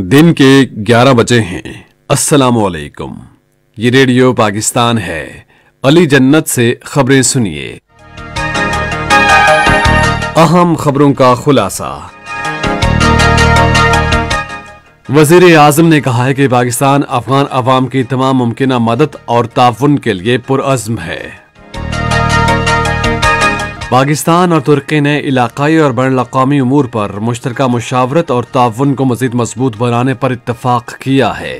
दिन के 11 बजे हैं अस्सलाम वालेकुम ये रेडियो पाकिस्तान है अली जन्नत से खबरें सुनिए अहम खबरों का खुलासा वजीर आजम ने कहा है कि पाकिस्तान अफगान अवाम की तमाम मुमकिन मदद और ताउन के लिए पुरज़म है पाकिस्तान और तुर्की ने इलाकई और बैन अवी अमूर पर मुश्तर मुशावरत और ताउन को मजीद मजबूत बनाने पर इतफाक़ किया है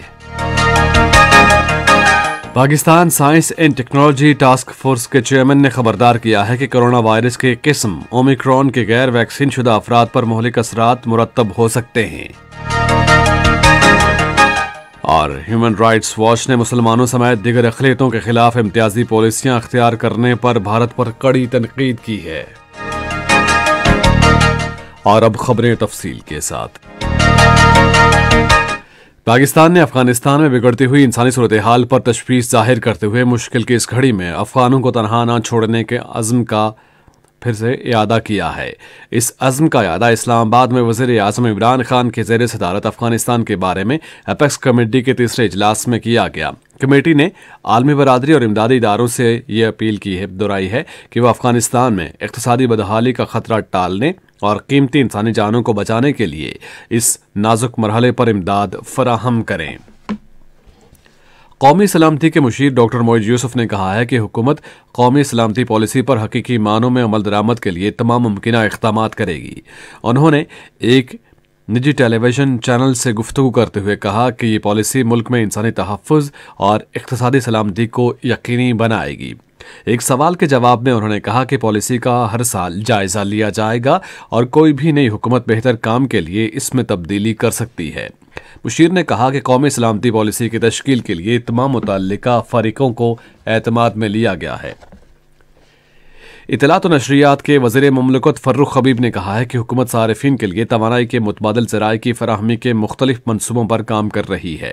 Pakistan science and technology task force के चेयरमैन ने खबरदार किया है कि कोरोना वायरस के किस्म ओमिक्रॉन के गैर वैक्सीन शुदा अफराद पर मोहलिक असरा मुरतब हो सकते हैं और ह्यूमन राइट्स वॉच ने मुसलमानों समेत दिगर अखिलतों के खिलाफ इम्तियाजी पॉलिसियां अख्तियार करने पर भारत पर कड़ी तनकीद की है और अब खबरें तफसील के साथ पाकिस्तान ने अफगानिस्तान में बिगड़ती हुई इंसानी सूरत हाल पर तशवीश जाहिर करते हुए मुश्किल की इस घड़ी में अफगानों को तनहा न छोड़ने के अज़म का फिर से अदा किया है इस अज़म का अदा इस्लामाबाद में वजीर अजम इमरान खान के जेर सदारत अफगानिस्तान के बारे में अपेक्स कमेटी के तीसरे इजलास में किया गया कमेटी ने आलमी बरदरी और इमदादी इदारों से ये अपील की है दोहराई है कि वह अफगानिस्तान में इकतदी बदहाली का खतरा टालने और कीमती इंसानी जानों को बचाने के लिए इस नाजुक मरहले पर इमदाद फराहम करें कौमी सलामती के मुशीर डॉक्टर मोइज यूसुफ ने कहा है कि हुकूमत कौमी सलामती पॉलिसी पर हकीकी मानों में अमल दरामद के लिए तमाम मुमकिन इकदाम करेगी उन्होंने एक निजी टेलीविजन चैनल से गुफ्तु करते हुए कहा कि ये पॉलिसी मुल्क में इंसानी तहफ़ और इकतदी सलामती को यकीनी बनाएगी एक सवाल के जवाब में उन्होंने कहा कि पॉलिसी का हर साल जायजा लिया जाएगा और कोई भी नई हुकूमत बेहतर काम के लिए इसमें तब्दीली कर सकती है मुशीर ने कहा कि कौमी सलामती पॉलिसी की तश्कील के लिए तमाम मुतल फ़रीकों को एतमाद में लिया गया है इतलात तो नशरियात के वजीर ममलकत फर्रुख हबीब ने कहा है कि हुकूमत सार्फिन के लिए तोानाई के मुतबादल जराये की फरहमी के मुख्तलिफ मनसूबों पर काम कर रही है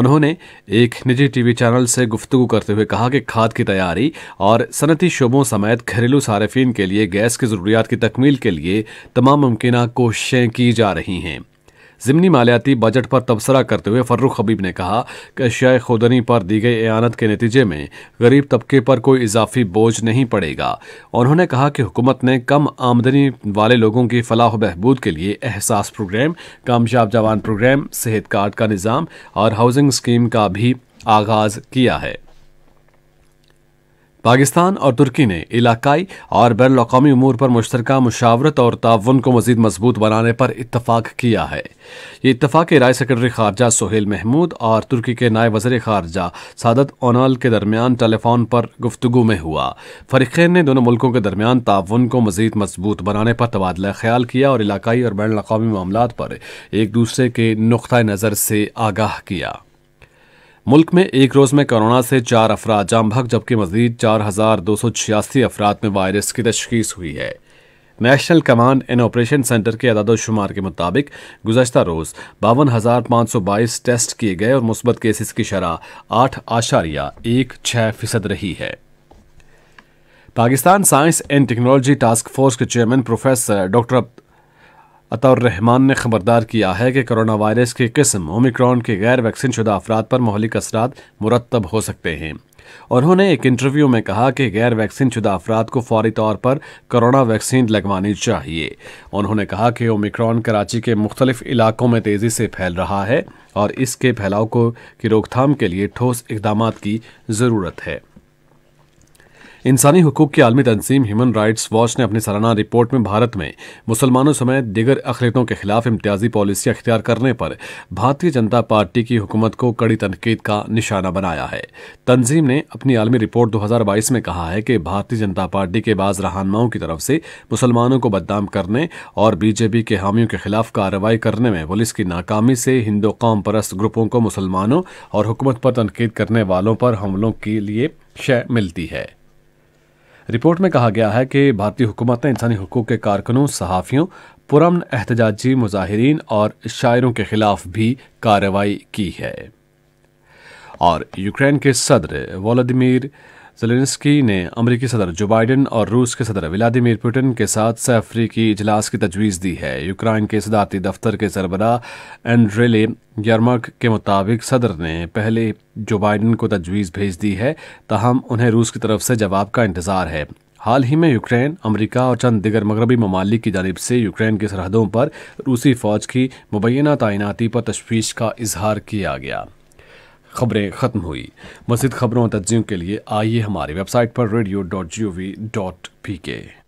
उन्होंने एक निजी टी वी चैनल से गुफ्तु करते हुए कहा कि खाद की तैयारी और सनती शोबों समेत घरेलू सार्फिन के लिए गैस की ज़रूरियात की तकमील के लिए तमाम मुमकिन कोशिशें की जा रही हैं ज़मनी मालियाती बजट पर तबसरा करते हुए फर्रुख हबीब ने कहा कि शय खुदनी पर दी गई एानत के नतीजे में गरीब तबके पर कोई इजाफी बोझ नहीं पड़ेगा उन्होंने कहा कि हुकूमत ने कम आमदनी वाले लोगों की फलाह बहबूद के लिए एहसास प्रोग्राम कामयाब जवान प्रोग्राम सेहत कार्ड का निज़ाम और हाउसिंग स्कीम का भी आगाज़ किया है पाकिस्तान और तुर्की ने इलाकाई और बैन अवी अमूर पर मुश्तर मुशावरत और ताउन को मजीद मजबूत बनाने पर इतफाक किया है ये इतफाक़ राय सेक्रेटरी खारजा सोहेल महमूद और तुर्की के नायब वजर खारजा सादत ओनाल के दरमियान टेलीफोन पर गुफ्तु में हुआ फरीकैन ने दोनों मुल्कों के दरमियान ताउन को मजीद मजबूत बनाने पर तबादला ख्याल किया और इलाकई और बैन अवी मामला पर एक दूसरे के नुक़ नज़र से आगाह किया मुल्क में एक रोज़ में कोरोना से चार अफराद भग जबकि मजीद चार हज़ार दो सौ छियासी अफराद में वायरस की तशखीस हुई है national command and operation centre के अदादोशुमार के मुताबिक गुजशत रोज़ बावन हज़ार पाँच सौ बाईस टेस्ट किए गए और मुस्बत केसेस की शरह आठ आशारिया एक छः फीसद रही है Pakistan science and technology task force के चेयरमैन प्रोफेसर डॉक्टर अताउररहमान ने खबरदार किया है कि कोरोना वायरस की किस्म ओमिक्रॉन के गैर वैक्सीन शुदा अफराद पर मोहलिक असर मुरतब हो सकते हैं उन्होंने एक इंटरव्यू में कहा कि गैर वैक्सीन शुदा अफराद को फौरी तौर पर कोरोना वैक्सीन लगवानी चाहिए उन्होंने कहा कि ओमिक्रॉन कराची के मुख्तलिफ इलाकों में तेज़ी से फैल रहा है और इसके फैलाव को की रोकथाम के लिए ठोस इकदाम की ज़रूरत है इंसानी हकूक की आलमी तंजीम ह्यूमन राइट्स वॉच ने अपनी सालाना रिपोर्ट में भारत में मुसलमानों समेत दिगर अखिलतों के खिलाफ इम्तियाजी पॉलिसी अख्तियार करने पर भारतीय जनता पार्टी की हुकूमत को कड़ी तनकीद का निशाना बनाया है तंजीम ने अपनी आलमी रिपोर्ट 2022 में कहा है कि भारतीय जनता पार्टी के बाज रहनुमाओं की तरफ से मुसलमानों को बदनाम करने और बीजेपी के हामियों के खिलाफ कार्रवाई करने में पुलिस की नाकामी से हिंदू कौम परस्त ग्रुपों को मुसलमानों और हुकूमत पर तनकीद करने वालों पर हमलों के लिए शय मिलती है रिपोर्ट में कहा गया है कि भारतीय हुकूमत ने इंसानी हकूक़ के कारकुनों सहाफ़ियों पुरमन एहतजाजी मुजाहरीन और शायरों के खिलाफ भी कार्रवाई की है और यूक्रेन के सदर वोलोदिमीर जेलेंस्की ने अमरीकी सदर जो बाइडेन और रूस के सदर व्लादिमिर पुटिन के साथ सह अफ्रीकी इजलास की तजवीज़ दी है यूक्राइन के सदारती दफ्तर के सरबरा एंड्रेले यर्मक के मुताबिक सदर ने पहले जो बाइडेन को तजवीज़ भेज दी है ताहम उन्हें रूस की तरफ से जवाब का इंतज़ार है हाल ही में यूक्रेन अमेरिका और चंद दिगर मगरबी ममालिक की जानब से यूक्रेन की सरहदों पर रूसी फौज की मुबैना तैनाती पर तशवीश का इजहार किया गया खबरें खत्म हुई मजीद खबरों तजियों के लिए आइए हमारी वेबसाइट पर radio dot G O V dot P के